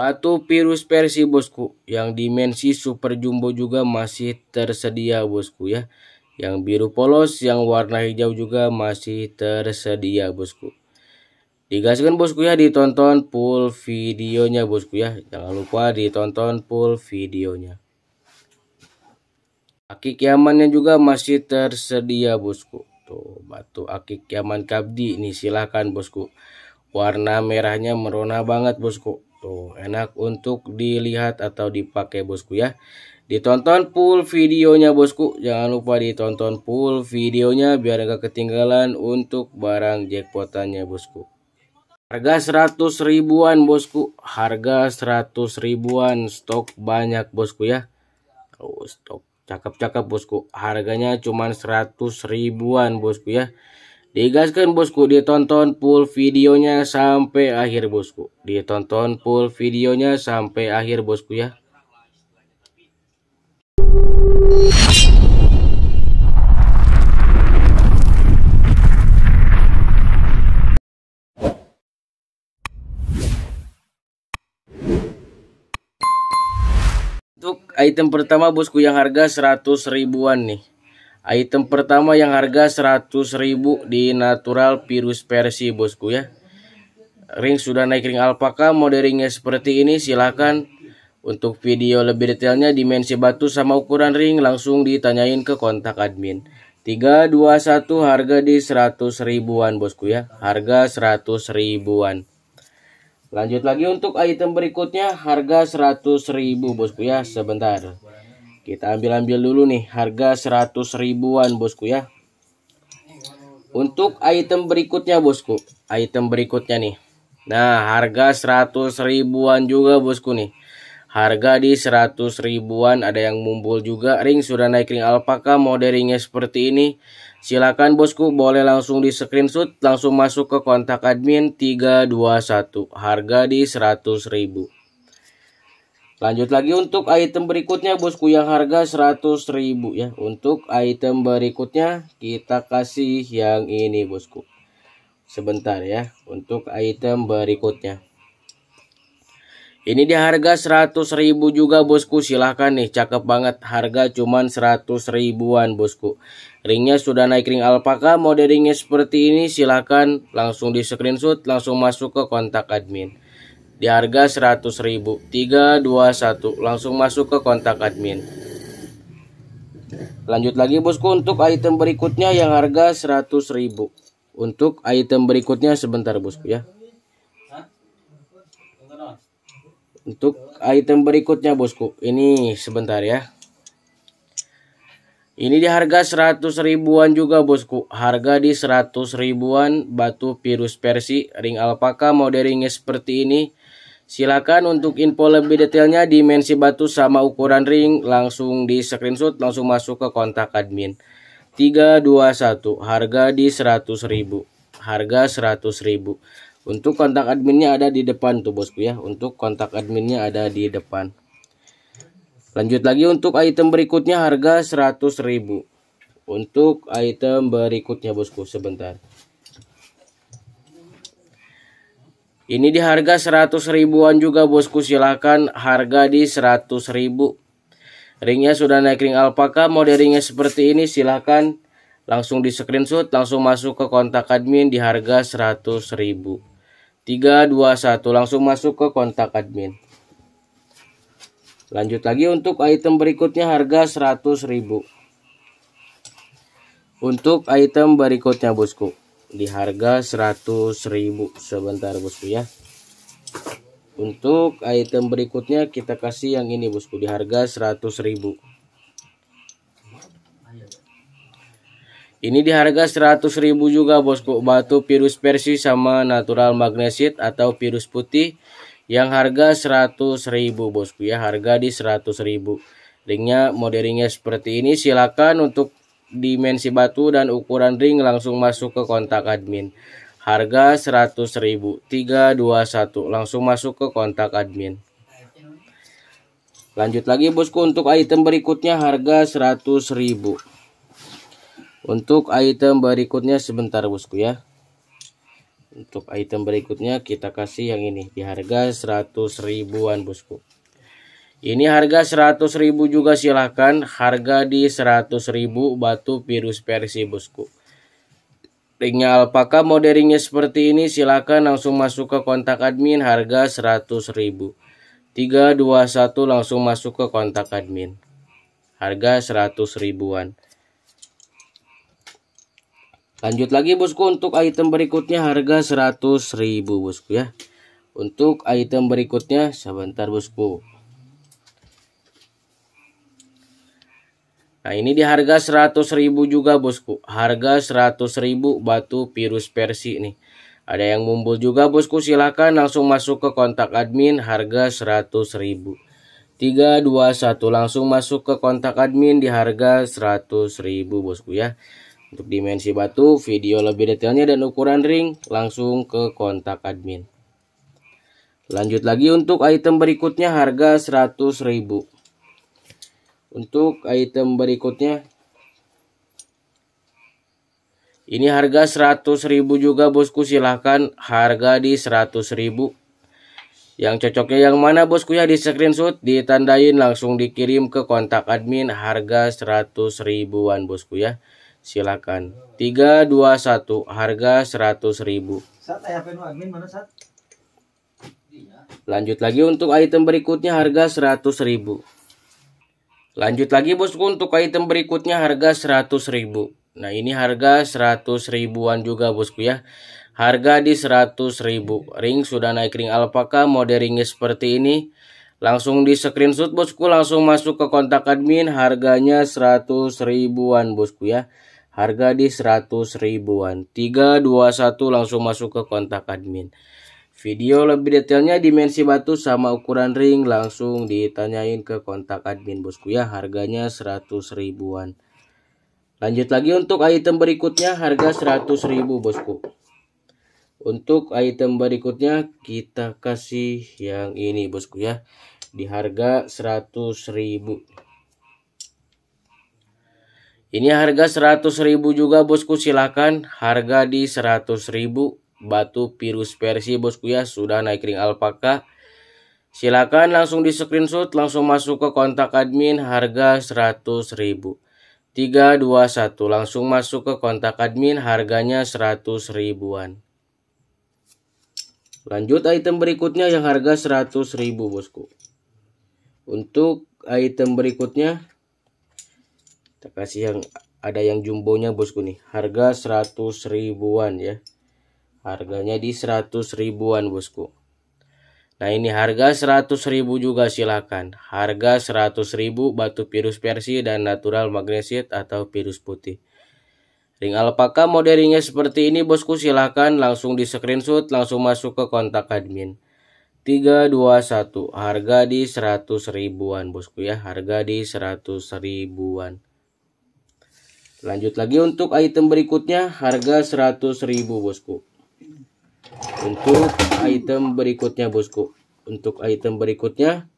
Patu virus versi bosku yang dimensi super jumbo juga masih tersedia bosku ya. Yang biru polos yang warna hijau juga masih tersedia bosku. Digaskan bosku ya ditonton full videonya bosku ya. Jangan lupa ditonton full videonya. Akik kiamatnya juga masih tersedia bosku. Tuh batu akik kiaman Kabdi ini silahkan bosku. Warna merahnya merona banget bosku Tuh, enak untuk dilihat atau dipakai bosku ya. Ditonton full videonya bosku. Jangan lupa ditonton full videonya biar gak ketinggalan untuk barang jackpotannya bosku. Harga 100 ribuan bosku. Harga 100 ribuan stok banyak bosku ya. Oh, stok cakep-cakep bosku. Harganya cuma 100 ribuan bosku ya. Digaskan bosku, ditonton full videonya sampai akhir bosku. Ditonton full videonya sampai akhir bosku ya. Untuk item pertama bosku yang harga 100 ribuan nih. Item pertama yang harga 100.000 di natural virus versi bosku ya. Ring sudah naik ring alpaka mode ringnya seperti ini silahkan untuk video lebih detailnya dimensi batu sama ukuran ring langsung ditanyain ke kontak admin. 321 harga di 100 ribuan bosku ya. Harga 100 ribuan. Lanjut lagi untuk item berikutnya harga 100 ribu bosku ya sebentar. Kita ambil-ambil dulu nih harga 100 ribuan bosku ya. Untuk item berikutnya bosku, item berikutnya nih. Nah, harga 100 ribuan juga bosku nih. Harga di 100 ribuan ada yang mumpul juga ring sudah naik ring alpaka mode ringnya seperti ini. Silakan bosku boleh langsung di screenshot langsung masuk ke kontak admin 321 harga di 100 ribu. Lanjut lagi untuk item berikutnya bosku yang harga 100.000 ya. Untuk item berikutnya kita kasih yang ini bosku. Sebentar ya untuk item berikutnya. Ini di harga 100.000 juga bosku silahkan nih cakep banget harga cuma 100 ribuan bosku Ringnya sudah naik ring alpaka mode ringnya seperti ini silahkan langsung di screenshot langsung masuk ke kontak admin di harga 100 ribu 321 langsung masuk ke kontak admin lanjut lagi bosku untuk item berikutnya yang harga 100 ribu untuk item berikutnya sebentar bosku ya untuk item berikutnya bosku ini sebentar ya ini di harga 100 ribuan juga bosku. Harga di 100 ribuan batu virus Persi ring alpaka mode ringnya seperti ini. Silakan untuk info lebih detailnya dimensi batu sama ukuran ring langsung di screenshot langsung masuk ke kontak admin. 321 harga di 100.000. Harga 100.000. Untuk kontak adminnya ada di depan tuh bosku ya. Untuk kontak adminnya ada di depan. Lanjut lagi untuk item berikutnya harga 100.000. Untuk item berikutnya bosku sebentar. Ini di harga 100 ribuan juga bosku silahkan harga di 100 ribu. Ringnya sudah naik ring alpaka mode ringnya seperti ini silahkan langsung di screenshot langsung masuk ke kontak admin di harga 100 ribu. 321 langsung masuk ke kontak admin. Lanjut lagi untuk item berikutnya harga 100 ribu. Untuk item berikutnya bosku di harga 100.000 sebentar bosku ya untuk item berikutnya kita kasih yang ini bosku di harga 100.000 ini di harga 100.000 juga bosku batu virus persi sama natural magnesit atau virus putih yang harga 100.000 bosku ya harga di 100.000 ringnya modelingnya seperti ini silakan untuk dimensi batu dan ukuran ring langsung masuk ke kontak admin. Harga 100.000 321 langsung masuk ke kontak admin. Lanjut lagi bosku untuk item berikutnya harga 100.000. Untuk item berikutnya sebentar bosku ya. Untuk item berikutnya kita kasih yang ini di harga 100 ribuan bosku. Ini harga 100.000 juga silahkan. Harga di 100.000 batu virus persi bosku. Ringnya alpaka mode ringnya seperti ini silahkan langsung masuk ke kontak admin harga 100.000. ribu. 321 langsung masuk ke kontak admin. Harga 100 ribuan. Lanjut lagi bosku untuk item berikutnya harga 100 ribu bosku ya. Untuk item berikutnya sebentar bosku. Nah ini di harga 100.000 juga bosku. Harga 100.000 batu virus Persi nih. Ada yang mumbul juga bosku silahkan langsung masuk ke kontak admin harga 100.000. ribu. 3, 2, 1 langsung masuk ke kontak admin di harga 100.000 bosku ya. Untuk dimensi batu, video lebih detailnya dan ukuran ring langsung ke kontak admin. Lanjut lagi untuk item berikutnya harga 100 ribu untuk item berikutnya ini harga 100.000 juga bosku silahkan harga di 100.000 Yang cocoknya yang mana bosku ya di screenshot ditandain langsung dikirim ke kontak admin harga 100 ribuan bosku ya Silahkan 321 harga 100 ribu eh, Lanjut lagi untuk item berikutnya harga 100 ribu Lanjut lagi bosku untuk item berikutnya harga 100 ribu. Nah ini harga 100 ribuan juga bosku ya. Harga di 100 ribu. Ring sudah naik ring alpaka mode ringnya seperti ini. Langsung di screenshot bosku langsung masuk ke kontak admin harganya 100 ribuan bosku ya. Harga di 100 ribuan. 321 langsung masuk ke kontak admin. Video lebih detailnya dimensi batu sama ukuran ring langsung ditanyain ke kontak admin bosku ya harganya 100 ribuan. Lanjut lagi untuk item berikutnya harga 100 ribu bosku. Untuk item berikutnya kita kasih yang ini bosku ya di harga 100 ribu. Ini harga 100 ribu juga bosku silahkan harga di 100 ribu batu virus versi bosku ya sudah naik ring alpaka silakan langsung di screenshot langsung masuk ke kontak admin harga 100.000 321 langsung masuk ke kontak admin harganya 100 ribuan lanjut item berikutnya yang harga 100 ribu bosku untuk item berikutnya kita kasih yang ada yang jumbonya bosku nih harga 100 ribuan ya Harganya di 100 ribuan bosku. Nah ini harga 100 ribu juga silahkan. Harga 100 ribu batu virus persi dan natural magnesit atau virus putih. Ring alpaka modelingnya seperti ini bosku silahkan langsung di screenshot langsung masuk ke kontak admin. 321 harga di 100 ribuan bosku ya harga di 100 ribuan. Lanjut lagi untuk item berikutnya harga 100 ribu bosku untuk item berikutnya bosku untuk item berikutnya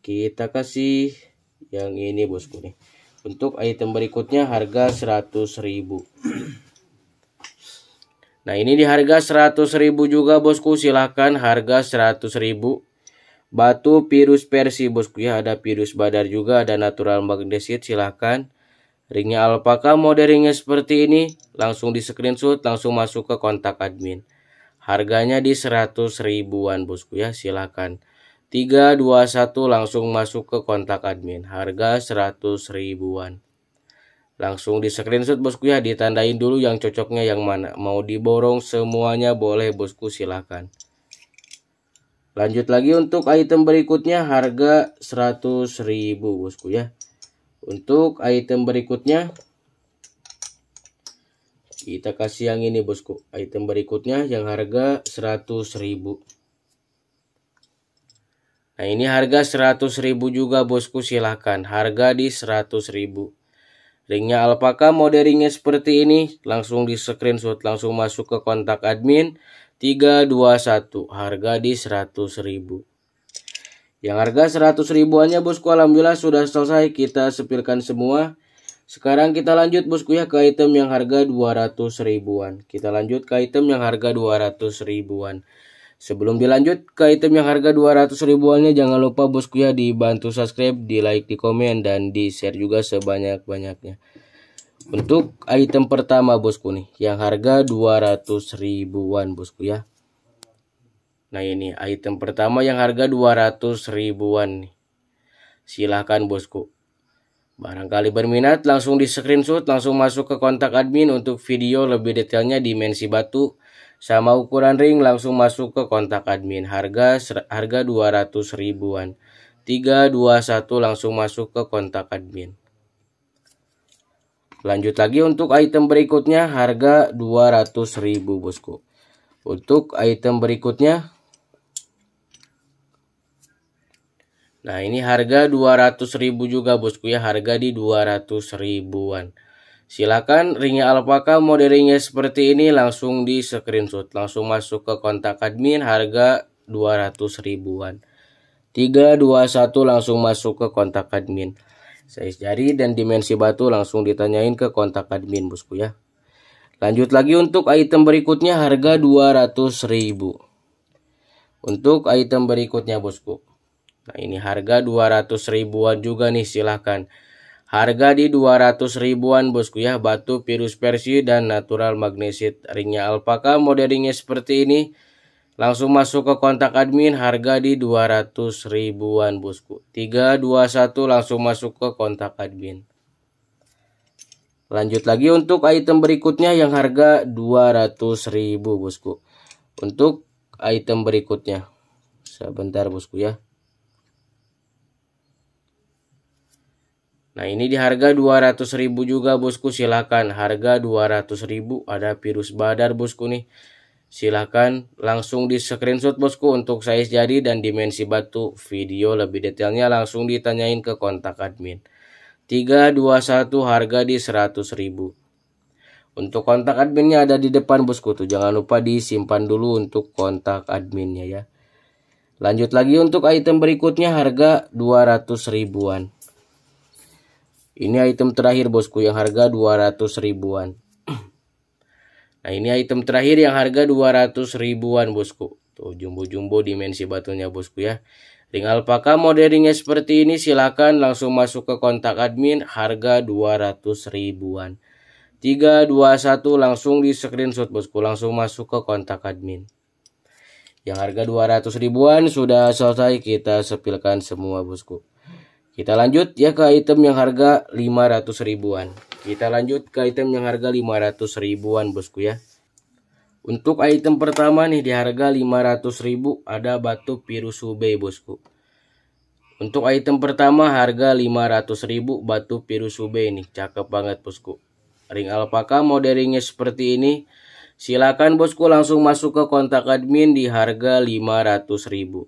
kita kasih yang ini bosku nih untuk item berikutnya harga ribu. nah ini di harga ribu juga bosku silahkan harga ribu. batu virus persi bosku ya ada virus badar juga ada natural magnesit silahkan ringnya alpaka mode ringnya seperti ini langsung di screenshot langsung masuk ke kontak admin Harganya di 100 ribuan bosku ya silahkan 321 langsung masuk ke kontak admin harga 100 ribuan langsung di screenshot bosku ya ditandain dulu yang cocoknya yang mana mau diborong semuanya boleh bosku silahkan lanjut lagi untuk item berikutnya harga 100 ribu bosku ya untuk item berikutnya kita kasih yang ini bosku. Item berikutnya yang harga ribu Nah ini harga ribu juga bosku silahkan harga di ribu Ringnya alpaka mode ringnya seperti ini langsung di screenshot langsung masuk ke kontak admin 321 harga di ribu Yang harga 100 ribuannya bosku alhamdulillah sudah selesai kita sepilkan semua sekarang kita lanjut bosku ya ke item yang harga 200 ribuan. Kita lanjut ke item yang harga 200 ribuan. Sebelum dilanjut ke item yang harga 200 ribuannya jangan lupa bosku ya dibantu subscribe, di like, di komen dan di share juga sebanyak-banyaknya. Untuk item pertama bosku nih yang harga 200 ribuan bosku ya. Nah ini item pertama yang harga 200 ribuan nih. Silahkan bosku Barangkali berminat, langsung di screenshot, langsung masuk ke kontak admin untuk video lebih detailnya dimensi batu. Sama ukuran ring langsung masuk ke kontak admin. Harga harga 200 ribuan. 321 langsung masuk ke kontak admin. Lanjut lagi untuk item berikutnya harga 200 ribu bosku. Untuk item berikutnya Nah, ini harga 200 ribu juga bosku ya, harga di 200 ribuan. Silakan ringnya alpaka mode ringnya seperti ini langsung di screenshot, langsung masuk ke kontak admin harga 200 ribuan. 321 langsung masuk ke kontak admin. saya jari dan dimensi batu langsung ditanyain ke kontak admin bosku ya. Lanjut lagi untuk item berikutnya harga 200 ribu Untuk item berikutnya bosku. Nah ini harga 200 ribuan juga nih silahkan. Harga di 200 ribuan bosku ya batu virus persi dan natural magnesit ringnya alpaka modelingnya seperti ini. Langsung masuk ke kontak admin harga di 200 ribuan bosku. 321 langsung masuk ke kontak admin. Lanjut lagi untuk item berikutnya yang harga 200 ribu bosku. Untuk item berikutnya. Sebentar bosku ya. Nah ini di harga 200 ribu juga bosku silahkan harga 200 ribu ada virus badar bosku nih silahkan langsung di screenshot bosku untuk size jadi dan dimensi batu video lebih detailnya langsung ditanyain ke kontak admin 321 harga di 100 ribu untuk kontak adminnya ada di depan bosku tuh jangan lupa disimpan dulu untuk kontak adminnya ya lanjut lagi untuk item berikutnya harga 200 ribuan ini item terakhir bosku yang harga 200 ribuan. Nah ini item terakhir yang harga 200 ribuan bosku. Tuh jumbo-jumbo dimensi batunya bosku ya. Ring alpaka modelingnya seperti ini silahkan langsung masuk ke kontak admin harga 200 ribuan. 321 langsung di screenshot bosku langsung masuk ke kontak admin. Yang harga 200 ribuan sudah selesai kita sepilkan semua bosku. Kita lanjut ya ke item yang harga 500 ribuan. Kita lanjut ke item yang harga 500 ribuan bosku ya. Untuk item pertama nih di harga 500 ribu ada batu pirusube bosku. Untuk item pertama harga 500 ribu batu pirusube ini cakep banget bosku. Ring alpaka model ringnya seperti ini. Silakan bosku langsung masuk ke kontak admin di harga 500 ribu.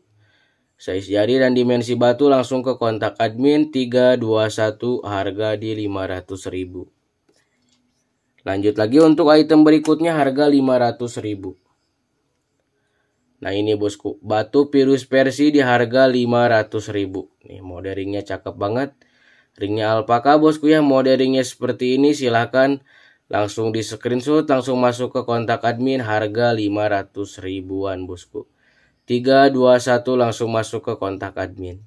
Size jari dan dimensi batu langsung ke kontak admin 321 harga di ribu. Lanjut lagi untuk item berikutnya harga ribu. Nah ini bosku, batu virus versi di harga 500.000. Nih mode ringnya cakep banget. Ringnya alpaka bosku ya, mode ringnya seperti ini silahkan langsung di screenshot langsung masuk ke kontak admin harga 500 ribuan bosku 321 langsung masuk ke kontak admin.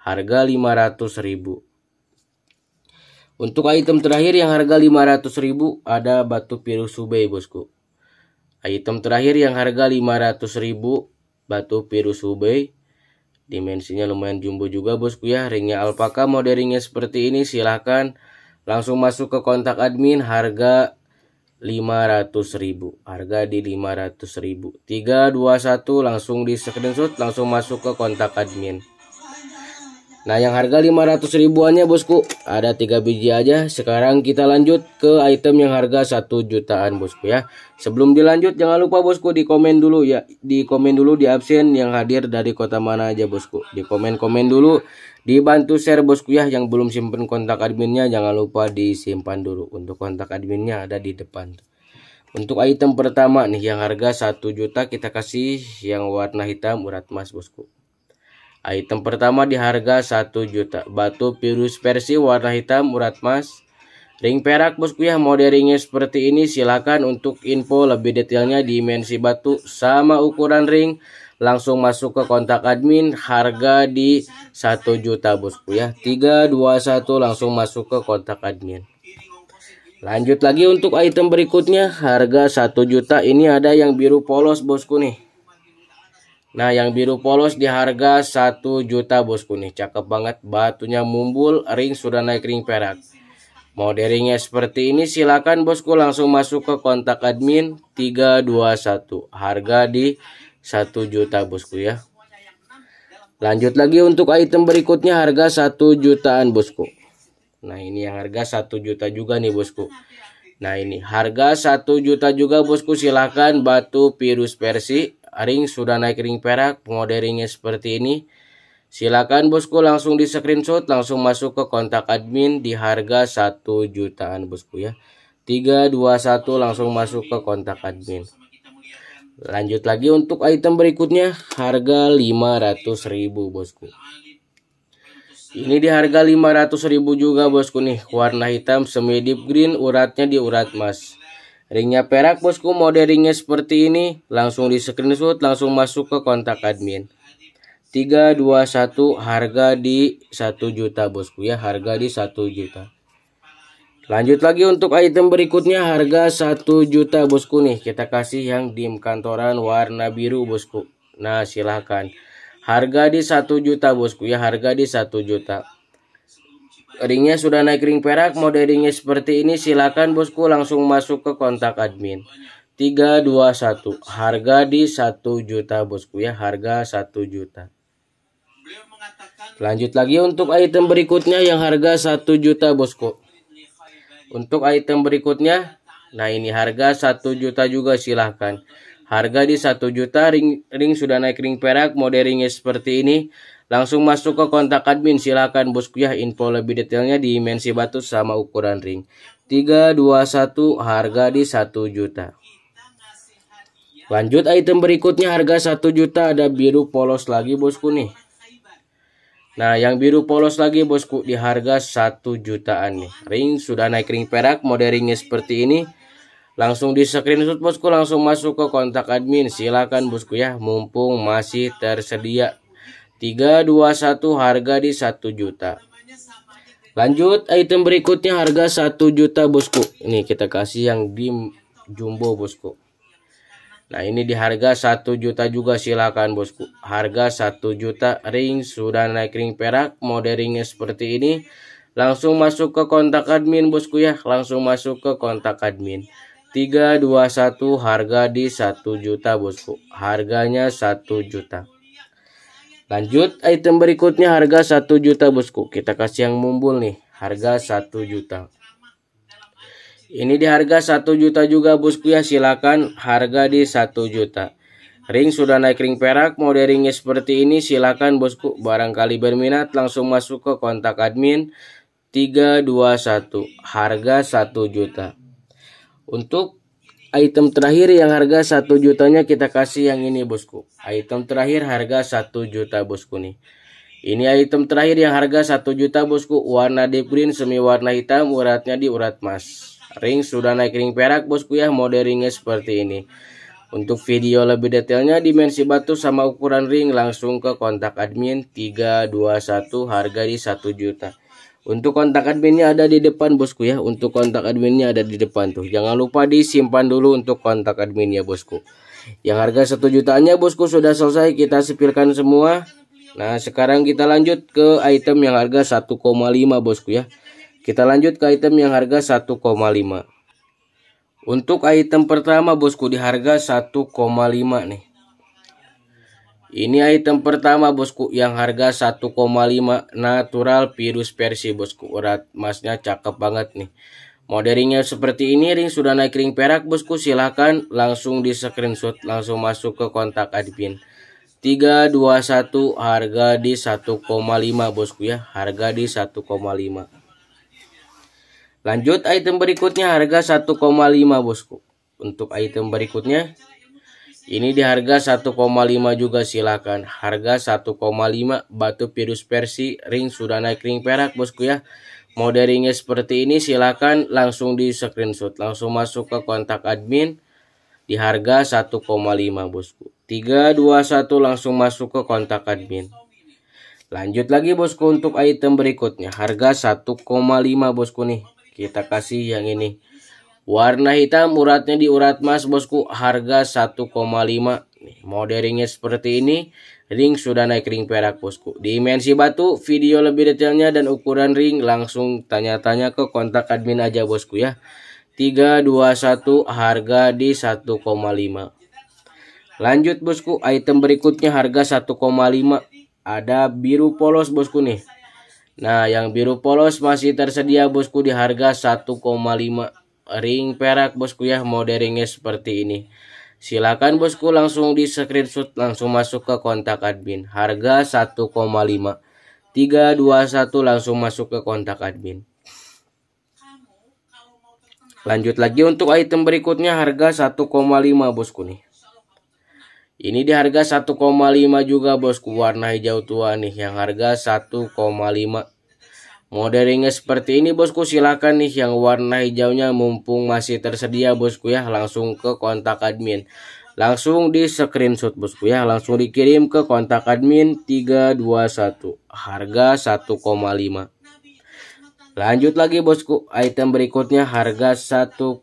Harga 500 ribu Untuk item terakhir yang harga 500 ribu ada batu piru Subei, Bosku. Item terakhir yang harga 500 ribu batu piru Subei. Dimensinya lumayan jumbo juga, Bosku ya. Ringnya alpaka mode ringnya seperti ini silahkan langsung masuk ke kontak admin harga 500.000 harga di 500.000 321 langsung di screenshot langsung masuk ke kontak admin Nah yang harga 500 ribuannya bosku Ada 3 biji aja Sekarang kita lanjut ke item yang harga 1 jutaan bosku ya Sebelum dilanjut jangan lupa bosku di komen dulu ya Di komen dulu di absen yang hadir dari kota mana aja bosku Di komen-komen dulu Dibantu share bosku ya Yang belum simpen kontak adminnya jangan lupa disimpan dulu Untuk kontak adminnya ada di depan untuk item pertama nih yang harga 1 juta kita kasih yang warna hitam urat emas bosku Item pertama di harga 1 juta. Batu virus versi warna hitam urat emas Ring perak bosku ya mode ringnya seperti ini silakan untuk info lebih detailnya dimensi batu sama ukuran ring langsung masuk ke kontak admin harga di 1 juta bosku ya 321 langsung masuk ke kontak admin lanjut lagi untuk item berikutnya harga 1 juta ini ada yang biru polos bosku nih Nah, yang biru polos di harga 1 juta bosku nih. Cakep banget, batunya mumbul, ring sudah naik ring perak. Mau seperti ini, silakan bosku langsung masuk ke kontak admin 321. Harga di 1 juta bosku ya. Lanjut lagi untuk item berikutnya harga 1 jutaan bosku. Nah, ini yang harga 1 juta juga nih bosku. Nah, ini harga 1 juta juga bosku, silahkan batu virus versi ring sudah naik ring perak mode ringnya seperti ini silakan bosku langsung di screenshot langsung masuk ke kontak admin di harga 1 jutaan bosku ya 321 langsung masuk ke kontak admin lanjut lagi untuk item berikutnya harga 500.000 bosku ini di harga 500.000 juga bosku nih. Warna hitam semi deep green, uratnya di urat emas. Ringnya perak bosku mode ringnya seperti ini. Langsung di screenshot langsung masuk ke kontak admin. 321 harga di 1 juta bosku ya harga di 1 juta lanjut lagi untuk item berikutnya harga 1 juta bosku nih kita kasih yang dim kantoran warna biru bosku nah silahkan harga di 1 juta bosku ya harga di 1 juta Ringnya sudah naik ring perak, mode ringnya seperti ini, silakan bosku langsung masuk ke kontak admin. 321, harga di 1 juta bosku ya, harga 1 juta. Lanjut lagi untuk item berikutnya yang harga 1 juta bosku. Untuk item berikutnya, nah ini harga 1 juta juga silahkan. Harga di 1 juta, ring, ring sudah naik ring perak, mode ringnya seperti ini. Langsung masuk ke kontak admin silakan bosku ya info lebih detailnya di dimensi batu sama ukuran ring. 321 harga di 1 juta. Lanjut item berikutnya harga 1 juta ada biru polos lagi bosku nih. Nah yang biru polos lagi bosku di harga 1 jutaan nih. Ring sudah naik ring perak model ringnya seperti ini. Langsung di screenshot bosku langsung masuk ke kontak admin silakan bosku ya mumpung masih tersedia 321 harga di 1 juta. Lanjut item berikutnya harga 1 juta bosku. Ini kita kasih yang di jumbo bosku. Nah ini di harga 1 juta juga silakan bosku. Harga 1 juta ring sudah naik ring perak. Mode ringnya seperti ini. Langsung masuk ke kontak admin bosku ya. Langsung masuk ke kontak admin. 321 harga di 1 juta bosku. Harganya 1 juta. Lanjut item berikutnya harga 1 juta bosku. Kita kasih yang mumbul nih. Harga 1 juta. Ini di harga 1 juta juga bosku ya. Silakan harga di 1 juta. Ring sudah naik ring perak. Mau ringnya seperti ini silakan bosku. Barangkali berminat langsung masuk ke kontak admin 321. Harga 1 juta. Untuk item terakhir yang harga 1 jutanya kita kasih yang ini bosku item terakhir harga 1 juta bosku nih ini item terakhir yang harga 1 juta bosku warna deep green semi warna hitam uratnya di urat emas. ring sudah naik ring perak bosku ya model ringnya seperti ini untuk video lebih detailnya dimensi batu sama ukuran ring langsung ke kontak admin 321 harga di 1 juta untuk kontak adminnya ada di depan bosku ya. Untuk kontak adminnya ada di depan tuh. Jangan lupa disimpan dulu untuk kontak adminnya bosku. Yang harga satu jutaannya bosku sudah selesai kita sepilkan semua. Nah sekarang kita lanjut ke item yang harga 1,5 bosku ya. Kita lanjut ke item yang harga 1,5. Untuk item pertama bosku di harga 1,5 nih. Ini item pertama bosku yang harga 1,5 natural virus versi bosku. Urat emasnya cakep banget nih. Mode seperti ini, ring sudah naik ring perak bosku. Silahkan langsung di screenshot, langsung masuk ke kontak admin. 321 harga di 1,5 bosku ya. Harga di 1,5. Lanjut item berikutnya harga 1,5 bosku. Untuk item berikutnya ini di harga 1,5 juga silakan. Harga 1,5 batu virus versi ring sudah naik ring perak bosku ya. Mode ringnya seperti ini silakan langsung di screenshot. Langsung masuk ke kontak admin di harga 1,5 bosku. 321 langsung masuk ke kontak admin. Lanjut lagi bosku untuk item berikutnya. Harga 1,5 bosku nih. Kita kasih yang ini. Warna hitam uratnya di urat mas bosku harga 1,5 Mau ringnya seperti ini Ring sudah naik ring perak bosku Dimensi batu video lebih detailnya dan ukuran ring Langsung tanya-tanya ke kontak admin aja bosku ya 321 harga di 1,5 Lanjut bosku item berikutnya harga 1,5 Ada biru polos bosku nih Nah yang biru polos masih tersedia bosku di harga 1,5 ring perak bosku ya modelingnya seperti ini silakan bosku langsung di screenshot langsung masuk ke kontak admin harga 1,5 321 langsung masuk ke kontak admin lanjut lagi untuk item berikutnya harga 1,5 bosku nih ini di harga 1,5 juga bosku warna hijau tua nih yang harga 1,5 Modelingnya seperti ini bosku silahkan nih yang warna hijaunya mumpung masih tersedia bosku ya langsung ke kontak admin langsung di screenshot bosku ya langsung dikirim ke kontak admin 321 harga 1,5 lanjut lagi bosku item berikutnya harga 1,5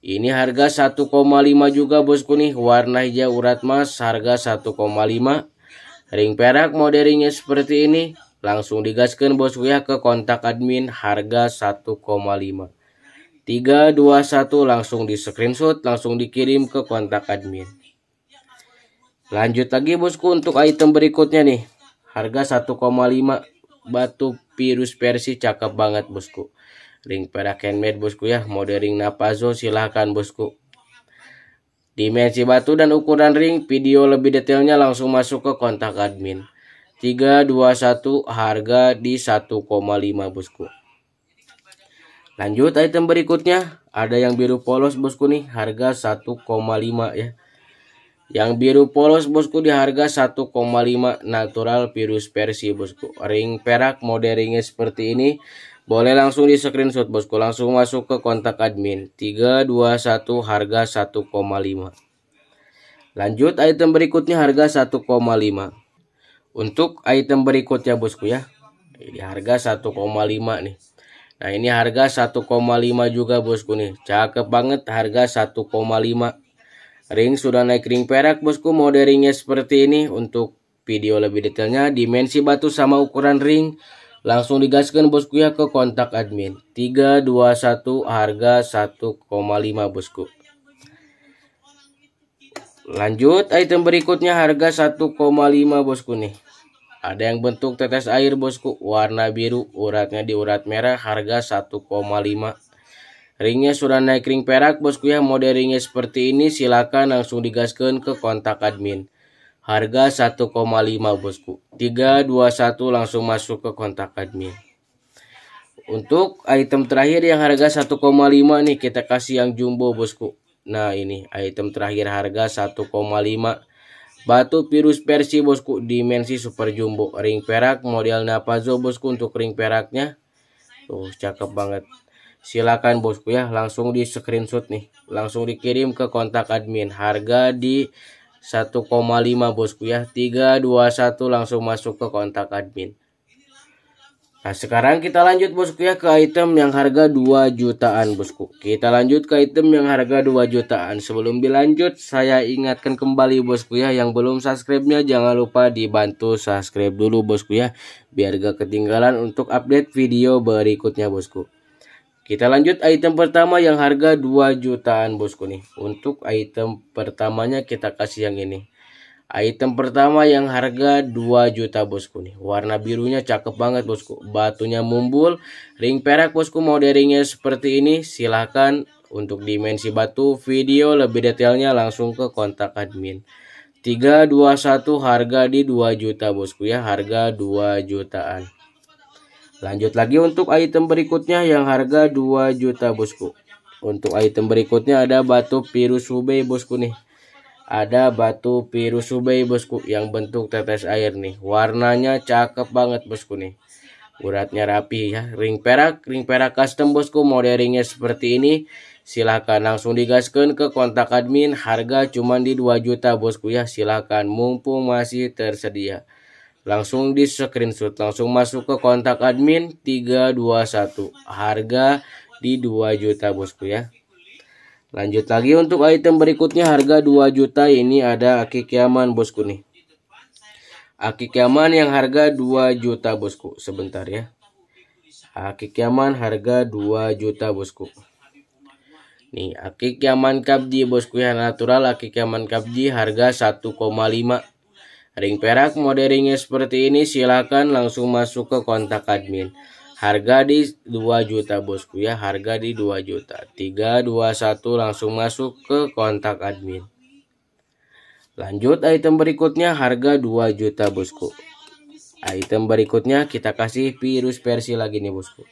ini harga 1,5 juga bosku nih warna hijau urat mas harga 1,5 ring perak modelingnya seperti ini langsung digaskan bosku ya ke kontak admin harga 1,5 321 langsung di screenshot langsung dikirim ke kontak admin lanjut lagi bosku untuk item berikutnya nih harga 1,5 batu virus versi cakep banget bosku ring perak handmade bosku ya mode ring napazo silahkan bosku dimensi batu dan ukuran ring video lebih detailnya langsung masuk ke kontak admin 321 harga di 1,5 bosku. Lanjut item berikutnya, ada yang biru polos bosku nih harga 1,5 ya. Yang biru polos bosku di harga 1,5 natural virus versi bosku. Ring perak model ringnya seperti ini. Boleh langsung di screenshot bosku, langsung masuk ke kontak admin. 321 harga 1,5. Lanjut item berikutnya harga 1,5. Untuk item berikutnya bosku ya. Ini harga 1,5 nih. Nah ini harga 1,5 juga bosku nih. Cakep banget harga 1,5. Ring sudah naik ring perak bosku. Mode ringnya seperti ini. Untuk video lebih detailnya. Dimensi batu sama ukuran ring. Langsung digaskan bosku ya ke kontak admin. 321 harga 1,5 bosku. Lanjut item berikutnya harga 1,5 bosku nih. Ada yang bentuk tetes air bosku, warna biru, uratnya di urat merah, harga 1,5. Ringnya sudah naik ring perak bosku ya, mode ringnya seperti ini silakan langsung digaskan ke kontak admin. Harga 1,5 bosku, 321 langsung masuk ke kontak admin. Untuk item terakhir yang harga 1,5 nih kita kasih yang jumbo bosku. Nah ini item terakhir harga 1,5 Batu virus versi bosku dimensi super jumbo ring perak model Napazo bosku untuk ring peraknya tuh cakep banget silakan bosku ya langsung di screenshot nih langsung dikirim ke kontak admin harga di 1,5 bosku ya 321 langsung masuk ke kontak admin Nah sekarang kita lanjut bosku ya ke item yang harga 2 jutaan bosku Kita lanjut ke item yang harga 2 jutaan Sebelum dilanjut saya ingatkan kembali bosku ya Yang belum subscribe-nya jangan lupa dibantu subscribe dulu bosku ya Biar gak ketinggalan untuk update video berikutnya bosku Kita lanjut item pertama yang harga 2 jutaan bosku nih Untuk item pertamanya kita kasih yang ini Item pertama yang harga 2 juta bosku nih. Warna birunya cakep banget bosku. Batunya mumbul. Ring perak bosku mau ringnya seperti ini. Silahkan untuk dimensi batu video lebih detailnya langsung ke kontak admin. 321 harga di 2 juta bosku ya harga 2 jutaan lanjut lagi untuk item berikutnya yang harga 2 juta bosku untuk item berikutnya ada batu virus Hubei bosku nih ada batu subai bosku yang bentuk tetes air nih warnanya cakep banget bosku nih uratnya rapi ya ring perak ring perak custom bosku model ringnya seperti ini silahkan langsung digaskan ke kontak admin harga cuma di 2 juta bosku ya silahkan mumpung masih tersedia langsung di screenshot langsung masuk ke kontak admin 321 harga di 2 juta bosku ya Lanjut lagi untuk item berikutnya harga 2 juta ini ada aki kiaman bosku nih. Aki kiaman yang harga 2 juta bosku. Sebentar ya. Aki kiaman harga 2 juta bosku. Nih, akik Yaman Kabji bosku yang natural akik Yaman Kabji harga 1,5. Ring perak mode ringnya seperti ini silakan langsung masuk ke kontak admin. Harga di 2 juta bosku ya, harga di 2 juta. 321 langsung masuk ke kontak admin. Lanjut item berikutnya harga 2 juta bosku. Item berikutnya kita kasih virus versi lagi nih bosku.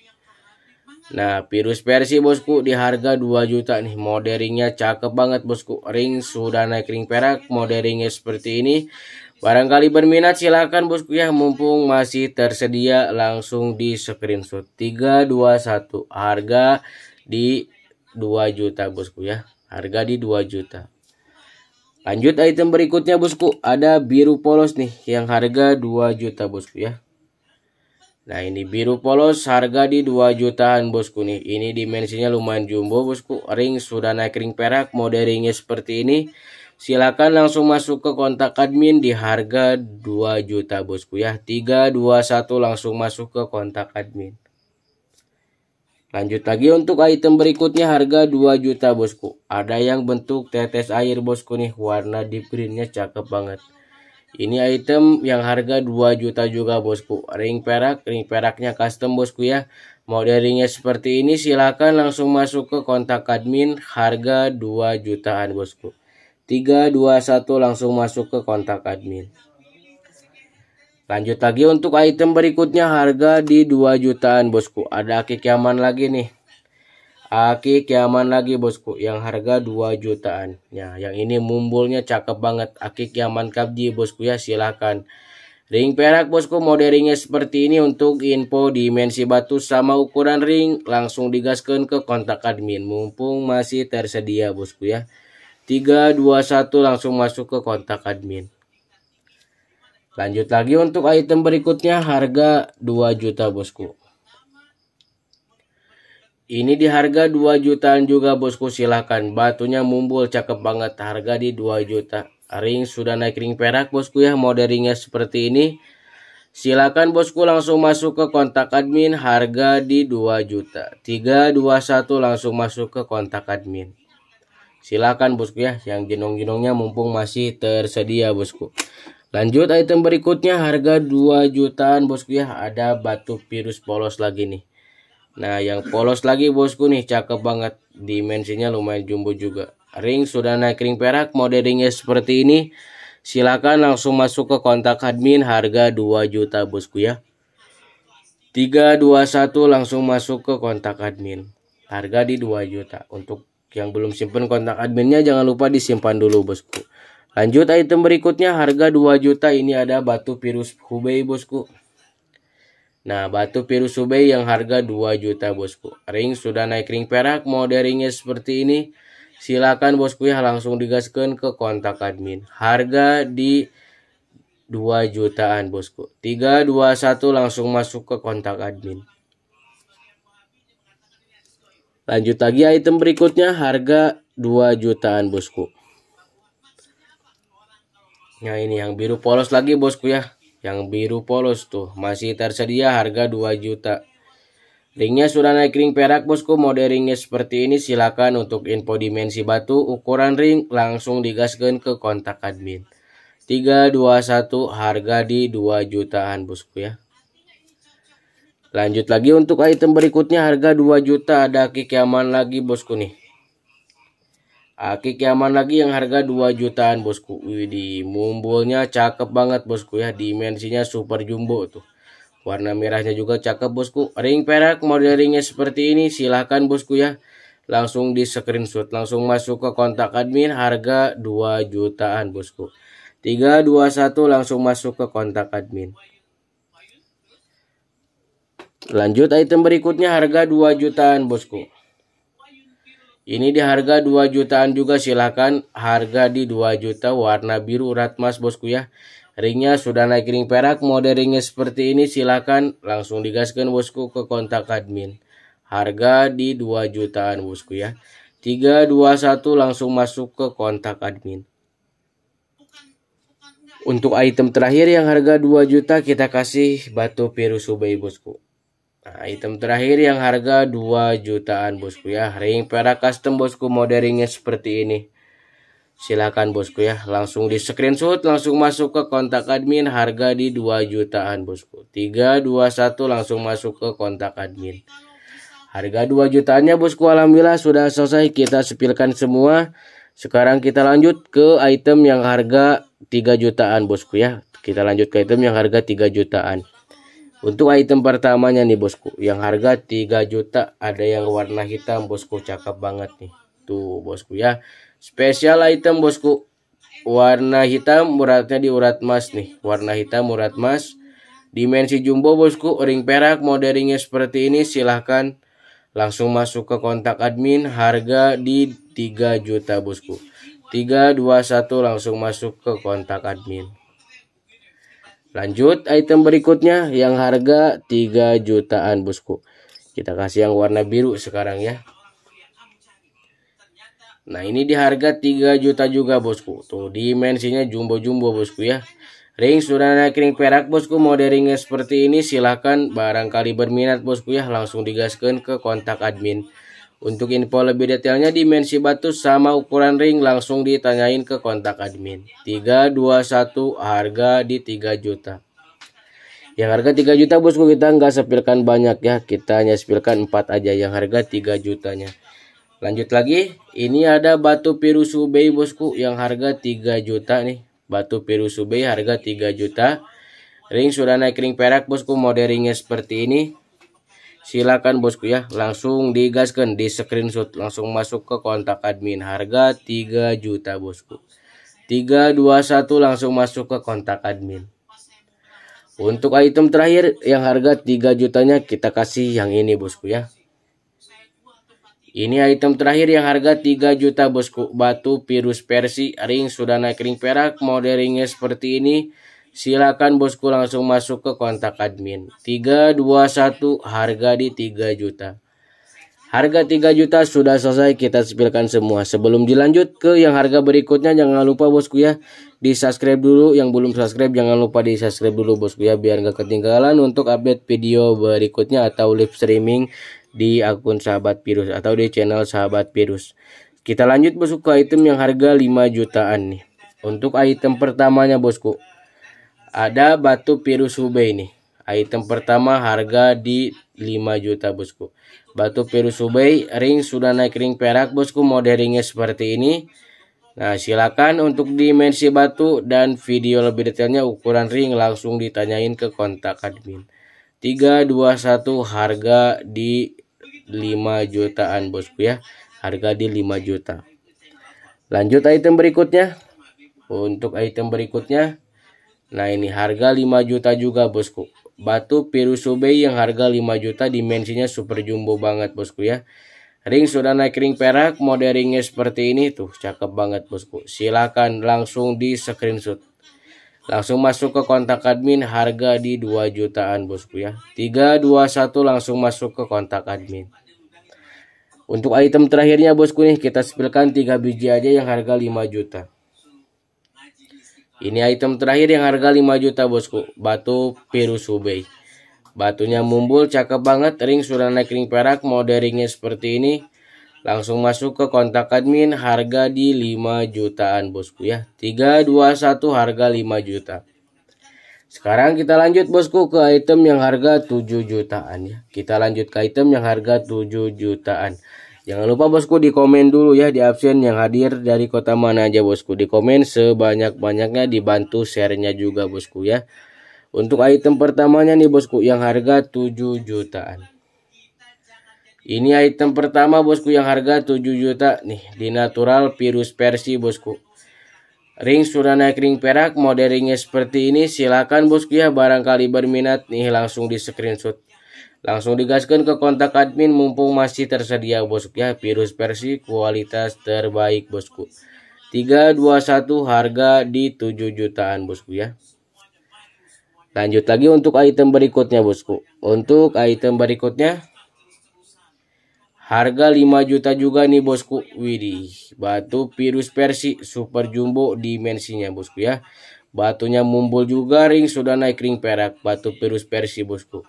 Nah, virus versi bosku di harga 2 juta nih. moderingnya cakep banget bosku. Ring sudah naik ring perak, modernnya seperti ini. Barangkali berminat silahkan bosku ya mumpung masih tersedia langsung di screenshot 321 harga di 2 juta bosku ya harga di 2 juta lanjut item berikutnya bosku ada biru polos nih yang harga 2 juta bosku ya Nah ini biru polos harga di 2 jutaan bosku nih ini dimensinya lumayan jumbo bosku ring sudah naik ring perak mode ringnya seperti ini Silakan langsung masuk ke kontak admin di harga 2 juta bosku ya. 321 langsung masuk ke kontak admin. Lanjut lagi untuk item berikutnya harga 2 juta bosku. Ada yang bentuk tetes air bosku nih warna deep greennya cakep banget. Ini item yang harga 2 juta juga bosku. Ring perak, ring peraknya custom bosku ya. Mode ringnya seperti ini silahkan langsung masuk ke kontak admin harga 2 jutaan bosku. 3, 2, 1 langsung masuk ke kontak admin. Lanjut lagi untuk item berikutnya harga di 2 jutaan bosku. Ada aki kiaman lagi nih. aki kiaman lagi bosku yang harga 2 jutaan. Ya, yang ini mumbulnya cakep banget. aki kiaman kabji bosku ya silahkan. Ring perak bosku mode ringnya seperti ini untuk info dimensi batu sama ukuran ring langsung digaskan ke kontak admin mumpung masih tersedia bosku ya. 3, 2, 1 langsung masuk ke kontak admin. Lanjut lagi untuk item berikutnya harga 2 juta bosku. Ini di harga 2 jutaan juga bosku silahkan. Batunya mumbul cakep banget harga di 2 juta. Ring sudah naik ring perak bosku ya mode ringnya seperti ini. Silakan bosku langsung masuk ke kontak admin harga di 2 juta. 321 langsung masuk ke kontak admin. Silakan bosku ya, yang ginong-ginongnya mumpung masih tersedia bosku. Lanjut item berikutnya harga 2 jutaan bosku ya. Ada batu virus polos lagi nih. Nah, yang polos lagi bosku nih cakep banget. Dimensinya lumayan jumbo juga. Ring sudah naik ring perak, mode ringnya seperti ini. Silakan langsung masuk ke kontak admin harga 2 juta bosku ya. 321 langsung masuk ke kontak admin. Harga di 2 juta. Untuk yang belum simpan kontak adminnya jangan lupa disimpan dulu bosku. Lanjut item berikutnya harga 2 juta ini ada batu virus Hubei bosku. Nah batu virus Hubei yang harga 2 juta bosku. Ring sudah naik ring perak mode ringnya seperti ini. Silakan bosku ya langsung digaskan ke kontak admin. Harga di 2 jutaan bosku. 321 langsung masuk ke kontak admin. Lanjut lagi item berikutnya harga 2 jutaan bosku. Nah ini yang biru polos lagi bosku ya. Yang biru polos tuh masih tersedia harga 2 juta. Ringnya sudah naik ring perak bosku mode ringnya seperti ini silakan untuk info dimensi batu ukuran ring langsung digaskan ke kontak admin 321 harga di 2 jutaan bosku ya Lanjut lagi untuk item berikutnya harga 2 juta ada aki kiaman lagi bosku nih. aki kiaman lagi yang harga 2 jutaan bosku. di mumbulnya cakep banget bosku ya. Dimensinya super jumbo tuh. Warna merahnya juga cakep bosku. Ring perak model ringnya seperti ini silahkan bosku ya. Langsung di screenshot, langsung masuk ke kontak admin harga 2 jutaan bosku. 321 langsung masuk ke kontak admin. Lanjut item berikutnya harga 2 jutaan bosku. Ini di harga 2 jutaan juga silahkan harga di 2 juta warna biru ratmas bosku ya. Ringnya sudah naik ring perak mode ringnya seperti ini silahkan langsung digaskan bosku ke kontak admin. Harga di 2 jutaan bosku ya. 321 langsung masuk ke kontak admin. Untuk item terakhir yang harga 2 juta kita kasih batu biru subai bosku. Nah, item terakhir yang harga 2 jutaan bosku ya. Ring perak custom bosku modelingnya seperti ini. Silakan bosku ya, langsung di screenshot, langsung masuk ke kontak admin harga di 2 jutaan bosku. 321 langsung masuk ke kontak admin. Harga 2 jutaannya bosku alhamdulillah sudah selesai kita sepilkan semua. Sekarang kita lanjut ke item yang harga 3 jutaan bosku ya. Kita lanjut ke item yang harga 3 jutaan. Untuk item pertamanya nih bosku, yang harga 3 juta ada yang warna hitam bosku, cakep banget nih. Tuh bosku ya. Spesial item bosku. Warna hitam uratnya di urat emas nih, warna hitam urat emas. Dimensi jumbo bosku, ring perak mode ringnya seperti ini silahkan langsung masuk ke kontak admin harga di 3 juta bosku. 321 langsung masuk ke kontak admin. Lanjut item berikutnya yang harga 3 jutaan bosku. Kita kasih yang warna biru sekarang ya. Nah ini di harga 3 juta juga bosku. Tuh dimensinya jumbo-jumbo bosku ya. Ring sudah naik ring perak bosku. Mode ringnya seperti ini silahkan barangkali berminat bosku ya. Langsung digaskan ke kontak admin. Untuk info lebih detailnya dimensi batu sama ukuran ring langsung ditanyain ke kontak admin. 321 harga di 3 juta. Yang harga 3 juta bosku kita nggak sepilkan banyak ya. Kita hanya sepilkan 4 aja yang harga 3 jutanya. Lanjut lagi. Ini ada batu pirusubei bosku yang harga 3 juta nih. Batu pirusubei harga 3 juta. Ring sudah naik ring perak bosku. Model ringnya seperti ini silakan bosku ya langsung digaskan di screenshot langsung masuk ke kontak admin harga 3 juta bosku 321 langsung masuk ke kontak admin untuk item terakhir yang harga 3 jutanya kita kasih yang ini bosku ya ini item terakhir yang harga 3 juta bosku batu virus persi ring sudah naik ring perak mode ringnya seperti ini Silakan bosku langsung masuk ke kontak admin. 321 harga di 3 juta. Harga 3 juta sudah selesai kita sepilkan semua. Sebelum dilanjut ke yang harga berikutnya jangan lupa bosku ya di subscribe dulu yang belum subscribe jangan lupa di subscribe dulu bosku ya biar gak ketinggalan untuk update video berikutnya atau live streaming di akun sahabat virus atau di channel sahabat virus. Kita lanjut bosku ke item yang harga 5 jutaan nih. Untuk item pertamanya bosku ada batu virus Hubei ini. Item pertama harga di 5 juta bosku. Batu virus Hubei ring sudah naik ring perak bosku. Mode ringnya seperti ini. Nah silakan untuk dimensi batu dan video lebih detailnya ukuran ring langsung ditanyain ke kontak admin. 321 harga di 5 jutaan bosku ya. Harga di 5 juta. Lanjut item berikutnya. Untuk item berikutnya Nah ini harga 5 juta juga bosku. Batu Pirusube yang harga 5 juta dimensinya super jumbo banget bosku ya. Ring sudah naik ring perak, mode ringnya seperti ini tuh, cakep banget bosku. Silakan langsung di screenshot. Langsung masuk ke kontak admin harga di 2 jutaan bosku ya. 321 langsung masuk ke kontak admin. Untuk item terakhirnya bosku nih kita sepilkan 3 biji aja yang harga 5 juta. Ini item terakhir yang harga 5 juta bosku. Batu Pirus Hubei. Batunya mumbul, cakep banget. Ring sudah naik ring perak. Mode ringnya seperti ini. Langsung masuk ke kontak admin. Harga di 5 jutaan bosku ya. 321 harga 5 juta. Sekarang kita lanjut bosku ke item yang harga 7 jutaan ya. Kita lanjut ke item yang harga 7 jutaan. Jangan lupa bosku di komen dulu ya di absen yang hadir dari kota mana aja bosku. Di komen sebanyak-banyaknya dibantu sharenya juga bosku ya. Untuk item pertamanya nih bosku yang harga 7 jutaan. Ini item pertama bosku yang harga 7 juta nih di natural virus versi bosku. Ring sudah naik ring perak, mode seperti ini. Silakan bosku ya barangkali berminat nih langsung di screenshot. Langsung digaskan ke kontak admin mumpung masih tersedia bosku ya. Virus versi kualitas terbaik bosku. 321 harga di 7 jutaan bosku ya. Lanjut lagi untuk item berikutnya bosku. Untuk item berikutnya harga 5 juta juga nih bosku. Widih, batu virus versi super jumbo dimensinya bosku ya. Batunya mumbul juga ring sudah naik ring perak batu virus versi bosku.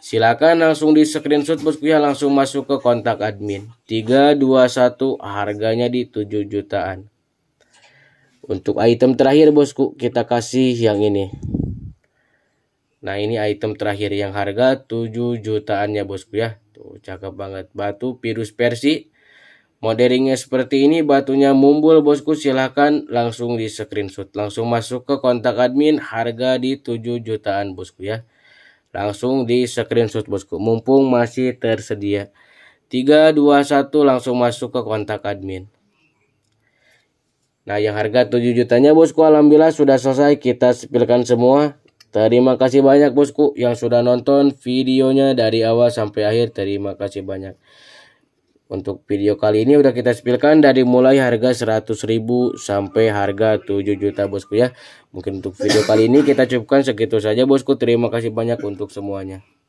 Silakan langsung di screenshot bosku ya langsung masuk ke kontak admin 321 harganya di 7 jutaan. Untuk item terakhir bosku kita kasih yang ini. Nah ini item terakhir yang harga 7 jutaan ya bosku ya. Tuh cakep banget batu virus persi Moderingnya seperti ini batunya mumbul bosku silahkan langsung di screenshot. Langsung masuk ke kontak admin harga di 7 jutaan bosku ya langsung di screenshot bosku mumpung masih tersedia 321 langsung masuk ke kontak admin nah yang harga 7 jutanya bosku alhamdulillah sudah selesai kita sepilkan semua terima kasih banyak bosku yang sudah nonton videonya dari awal sampai akhir terima kasih banyak untuk video kali ini udah kita sepilkan dari mulai harga 100.000 sampai harga 7 juta bosku ya. Mungkin untuk video kali ini kita cukupkan segitu saja bosku. Terima kasih banyak untuk semuanya.